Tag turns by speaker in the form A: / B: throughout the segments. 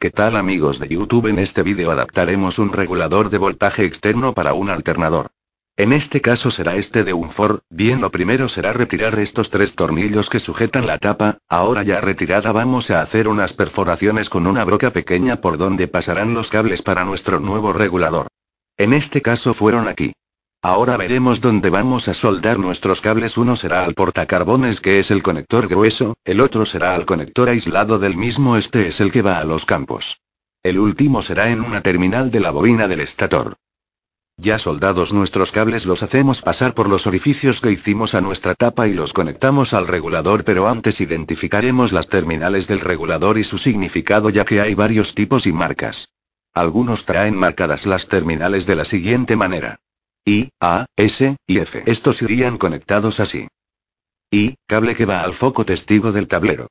A: ¿Qué tal amigos de YouTube? En este vídeo adaptaremos un regulador de voltaje externo para un alternador. En este caso será este de un Ford, bien lo primero será retirar estos tres tornillos que sujetan la tapa, ahora ya retirada vamos a hacer unas perforaciones con una broca pequeña por donde pasarán los cables para nuestro nuevo regulador. En este caso fueron aquí. Ahora veremos dónde vamos a soldar nuestros cables. Uno será al portacarbones que es el conector grueso, el otro será al conector aislado del mismo. Este es el que va a los campos. El último será en una terminal de la bobina del estator. Ya soldados nuestros cables los hacemos pasar por los orificios que hicimos a nuestra tapa y los conectamos al regulador pero antes identificaremos las terminales del regulador y su significado ya que hay varios tipos y marcas. Algunos traen marcadas las terminales de la siguiente manera. I, A, S, y F. Estos irían conectados así. I, cable que va al foco testigo del tablero.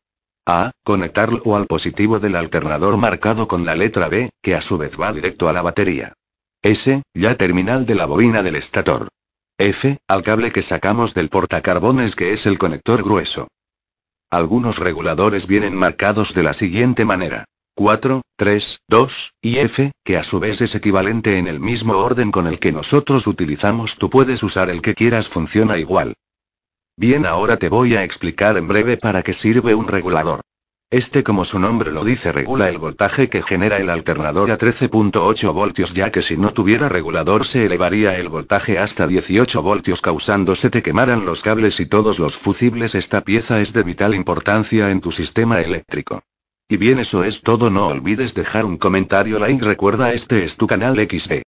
A: A, conectarlo al positivo del alternador marcado con la letra B, que a su vez va directo a la batería. S, ya terminal de la bobina del estator. F, al cable que sacamos del portacarbones que es el conector grueso. Algunos reguladores vienen marcados de la siguiente manera. 4, 3, 2, y F, que a su vez es equivalente en el mismo orden con el que nosotros utilizamos. Tú puedes usar el que quieras, funciona igual. Bien, ahora te voy a explicar en breve para qué sirve un regulador. Este como su nombre lo dice regula el voltaje que genera el alternador a 13.8 voltios ya que si no tuviera regulador se elevaría el voltaje hasta 18 voltios causándose te quemaran los cables y todos los fusibles esta pieza es de vital importancia en tu sistema eléctrico. Y bien eso es todo no olvides dejar un comentario like recuerda este es tu canal XD.